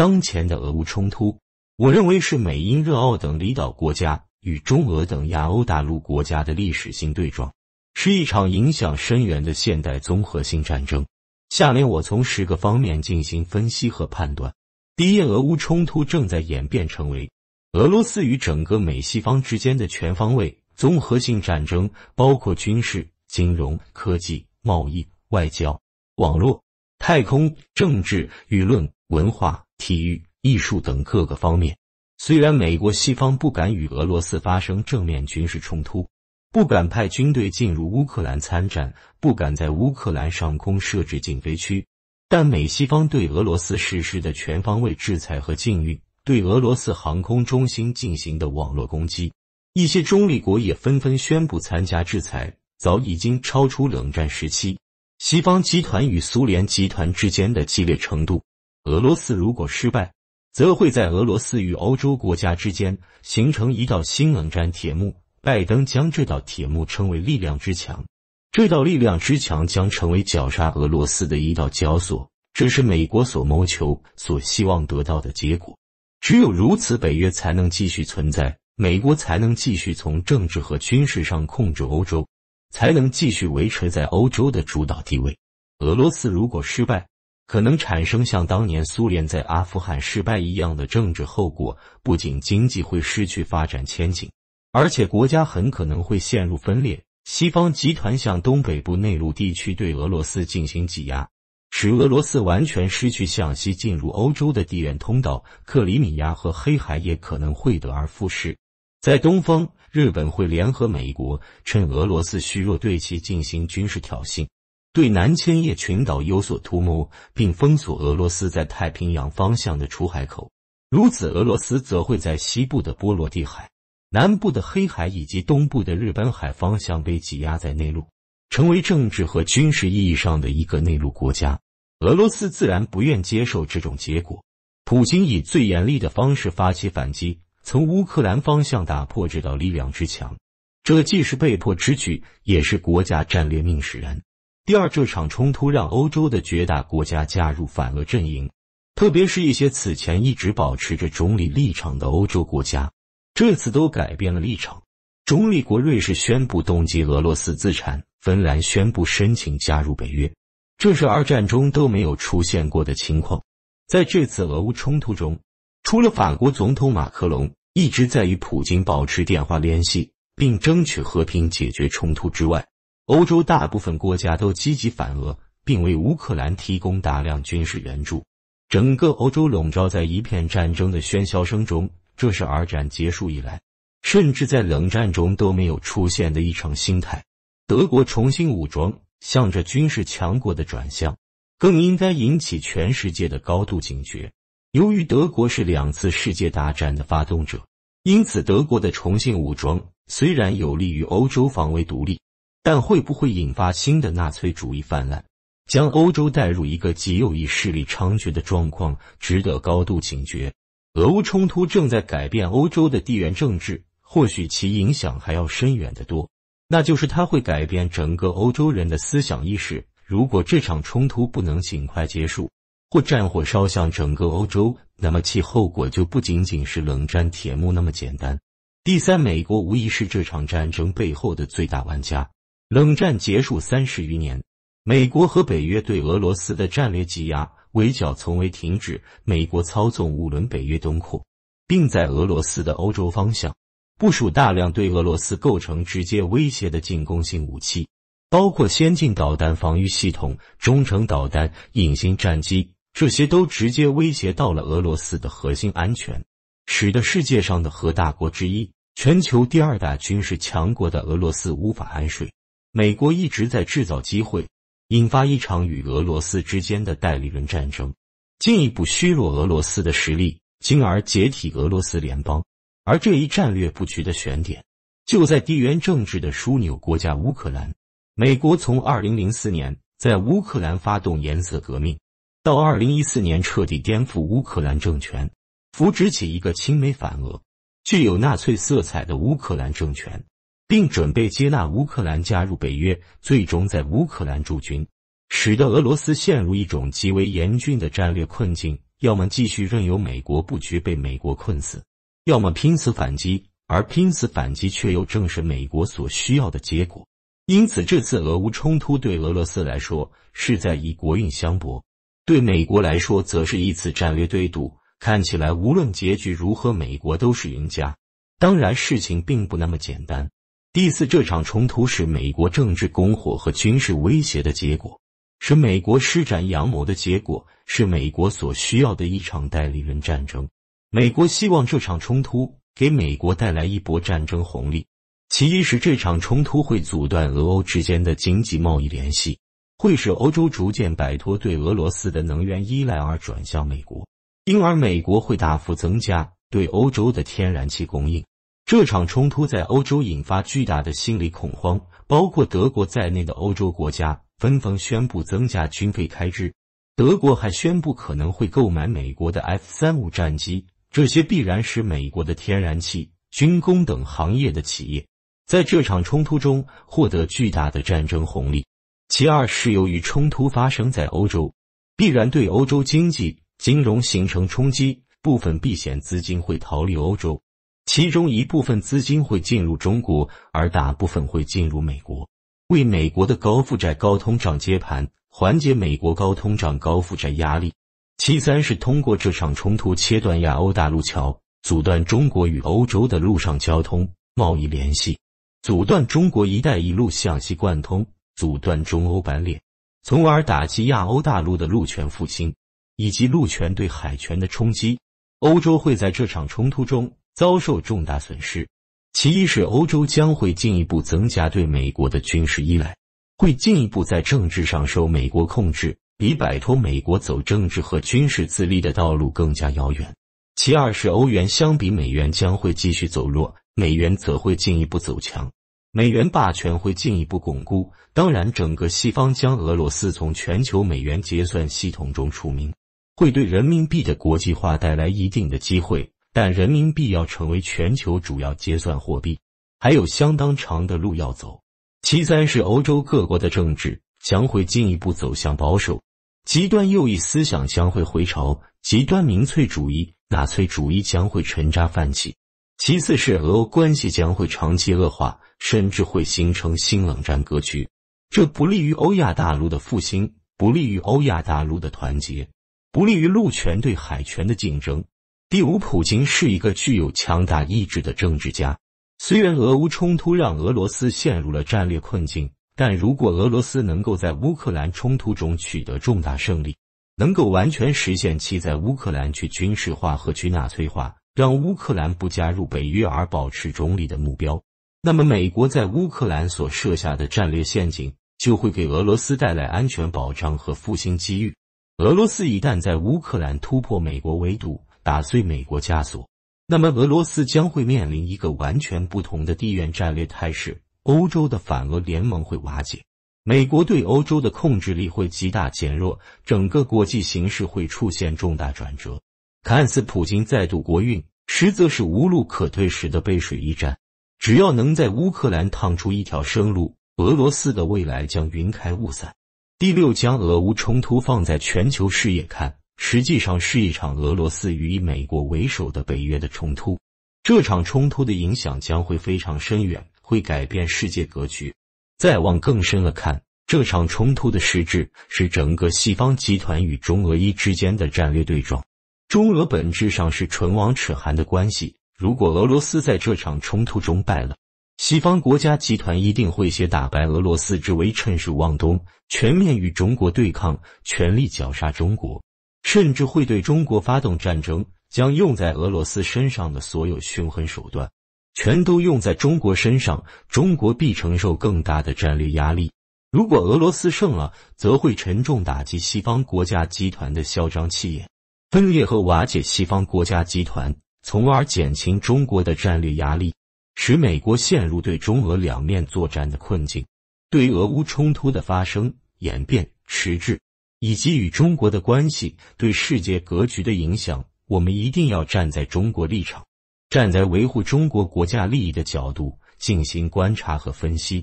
当前的俄乌冲突，我认为是美英日澳等离岛国家与中俄等亚欧大陆国家的历史性对撞，是一场影响深远的现代综合性战争。下面我从十个方面进行分析和判断。第一，俄乌冲突正在演变成为俄罗斯与整个美西方之间的全方位综合性战争，包括军事、金融、科技、贸易、外交、网络、太空、政治、舆论、文化。体育、艺术等各个方面。虽然美国西方不敢与俄罗斯发生正面军事冲突，不敢派军队进入乌克兰参战，不敢在乌克兰上空设置禁飞区，但美西方对俄罗斯实施的全方位制裁和禁运，对俄罗斯航空中心进行的网络攻击，一些中立国也纷纷宣布参加制裁，早已经超出冷战时期西方集团与苏联集团之间的激烈程度。俄罗斯如果失败，则会在俄罗斯与欧洲国家之间形成一道新冷战铁幕。拜登将这道铁幕称为“力量之墙”，这道力量之墙将成为绞杀俄罗斯的一道绞索。这是美国所谋求、所希望得到的结果。只有如此，北约才能继续存在，美国才能继续从政治和军事上控制欧洲，才能继续维持在欧洲的主导地位。俄罗斯如果失败，可能产生像当年苏联在阿富汗失败一样的政治后果，不仅经济会失去发展前景，而且国家很可能会陷入分裂。西方集团向东北部内陆地区对俄罗斯进行挤压，使俄罗斯完全失去向西进入欧洲的地缘通道。克里米亚和黑海也可能会得而复失。在东方，日本会联合美国，趁俄罗斯虚弱对其进行军事挑衅。对南千叶群岛有所图谋，并封锁俄罗斯在太平洋方向的出海口。如此，俄罗斯则会在西部的波罗的海、南部的黑海以及东部的日本海方向被挤压在内陆，成为政治和军事意义上的一个内陆国家。俄罗斯自然不愿接受这种结果。普京以最严厉的方式发起反击，从乌克兰方向打破这道力量之墙。这既是被迫之举，也是国家战略命使然。第二，这场冲突让欧洲的绝大国家加入反俄阵营，特别是一些此前一直保持着中立立场的欧洲国家，这次都改变了立场。中立国瑞士宣布冻结俄罗斯资产，芬兰宣布申请加入北约，这是二战中都没有出现过的情况。在这次俄乌冲突中，除了法国总统马克龙一直在与普京保持电话联系，并争取和平解决冲突之外，欧洲大部分国家都积极反俄，并为乌克兰提供大量军事援助。整个欧洲笼罩在一片战争的喧嚣声中，这是二战结束以来，甚至在冷战中都没有出现的一场心态。德国重新武装，向着军事强国的转向，更应该引起全世界的高度警觉。由于德国是两次世界大战的发动者，因此德国的重新武装虽然有利于欧洲防卫独立。但会不会引发新的纳粹主义泛滥，将欧洲带入一个极右翼势力猖獗的状况，值得高度警觉。俄乌冲突正在改变欧洲的地缘政治，或许其影响还要深远得多。那就是它会改变整个欧洲人的思想意识。如果这场冲突不能尽快结束，或战火烧向整个欧洲，那么其后果就不仅仅是冷战铁幕那么简单。第三，美国无疑是这场战争背后的最大玩家。冷战结束三十余年，美国和北约对俄罗斯的战略挤压、围剿从未停止。美国操纵五轮北约东扩，并在俄罗斯的欧洲方向部署大量对俄罗斯构成直接威胁的进攻性武器，包括先进导弹防御系统、中程导弹、隐形战机，这些都直接威胁到了俄罗斯的核心安全，使得世界上的核大国之一、全球第二大军事强国的俄罗斯无法安睡。美国一直在制造机会，引发一场与俄罗斯之间的代理人战争，进一步削弱俄罗斯的实力，进而解体俄罗斯联邦。而这一战略布局的选点，就在地缘政治的枢纽国家乌克兰。美国从2004年在乌克兰发动颜色革命，到2014年彻底颠覆乌克兰政权，扶植起一个亲美反俄、具有纳粹色彩的乌克兰政权。并准备接纳乌克兰加入北约，最终在乌克兰驻军，使得俄罗斯陷入一种极为严峻的战略困境：要么继续任由美国布局，被美国困死；要么拼死反击，而拼死反击却又正是美国所需要的结果。因此，这次俄乌冲突对俄罗斯来说是在以国运相搏，对美国来说则是一次战略对赌。看起来，无论结局如何，美国都是赢家。当然，事情并不那么简单。第四，这场冲突是美国政治拱火和军事威胁的结果，是美国施展阳谋的结果，是美国所需要的一场代理人战争。美国希望这场冲突给美国带来一波战争红利。其一是这场冲突会阻断俄欧之间的经济贸易联系，会使欧洲逐渐摆脱对俄罗斯的能源依赖而转向美国，因而美国会大幅增加对欧洲的天然气供应。这场冲突在欧洲引发巨大的心理恐慌，包括德国在内的欧洲国家纷纷宣布增加军费开支。德国还宣布可能会购买美国的 F 三五战机。这些必然使美国的天然气、军工等行业的企业在这场冲突中获得巨大的战争红利。其二是由于冲突发生在欧洲，必然对欧洲经济、金融形成冲击，部分避险资金会逃离欧洲。其中一部分资金会进入中国，而大部分会进入美国，为美国的高负债、高通胀接盘，缓解美国高通胀、高负债压力。其三是通过这场冲突切断亚欧大陆桥，阻断中国与欧洲的陆上交通、贸易联系，阻断中国“一带一路”向西贯通，阻断中欧班列，从而打击亚欧大陆的陆权复兴以及陆权对海权的冲击。欧洲会在这场冲突中。遭受重大损失。其一是，欧洲将会进一步增加对美国的军事依赖，会进一步在政治上受美国控制，比摆脱美国走政治和军事自立的道路更加遥远。其二是，欧元相比美元将会继续走弱，美元则会进一步走强，美元霸权会进一步巩固。当然，整个西方将俄罗斯从全球美元结算系统中除名，会对人民币的国际化带来一定的机会。但人民币要成为全球主要结算货币，还有相当长的路要走。其三是欧洲各国的政治将会进一步走向保守，极端右翼思想将会回潮，极端民粹主义、纳粹主义将会沉渣泛起。其次是俄欧关系将会长期恶化，甚至会形成新冷战格局，这不利于欧亚大陆的复兴，不利于欧亚大陆的团结，不利于陆权对海权的竞争。第五，普京是一个具有强大意志的政治家。虽然俄乌冲突让俄罗斯陷入了战略困境，但如果俄罗斯能够在乌克兰冲突中取得重大胜利，能够完全实现其在乌克兰去军事化和去纳粹化，让乌克兰不加入北约而保持中立的目标，那么美国在乌克兰所设下的战略陷阱就会给俄罗斯带来安全保障和复兴机遇。俄罗斯一旦在乌克兰突破美国围堵，打碎美国枷锁，那么俄罗斯将会面临一个完全不同的地缘战略态势。欧洲的反俄联盟会瓦解，美国对欧洲的控制力会极大减弱，整个国际形势会出现重大转折。看似普京再度国运，实则是无路可退时的背水一战。只要能在乌克兰趟出一条生路，俄罗斯的未来将云开雾散。第六，将俄乌冲突放在全球视野看。实际上是一场俄罗斯与以美国为首的北约的冲突。这场冲突的影响将会非常深远，会改变世界格局。再往更深了看，这场冲突的实质是整个西方集团与中俄之间的战略对撞。中俄本质上是唇亡齿寒的关系。如果俄罗斯在这场冲突中败了，西方国家集团一定会借打败俄罗斯之威趁势往东，全面与中国对抗，全力绞杀中国。甚至会对中国发动战争，将用在俄罗斯身上的所有凶狠手段，全都用在中国身上，中国必承受更大的战略压力。如果俄罗斯胜了，则会沉重打击西方国家集团的嚣张气焰，分裂和瓦解西方国家集团，从而减轻中国的战略压力，使美国陷入对中俄两面作战的困境。对于俄乌冲突的发生、演变、迟滞。以及与中国的关系对世界格局的影响，我们一定要站在中国立场，站在维护中国国家利益的角度进行观察和分析。